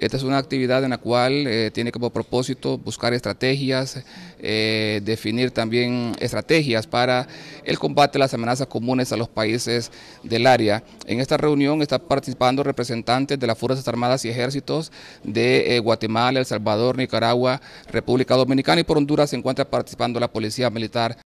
Esta es una actividad en la cual eh, tiene como propósito buscar estrategias, eh, definir también estrategias para el combate a las amenazas comunes a los países del área. En esta reunión están participando representantes de las Fuerzas Armadas y Ejércitos de eh, Guatemala, El Salvador, Nicaragua, República Dominicana y por Honduras se encuentra participando la Policía Militar.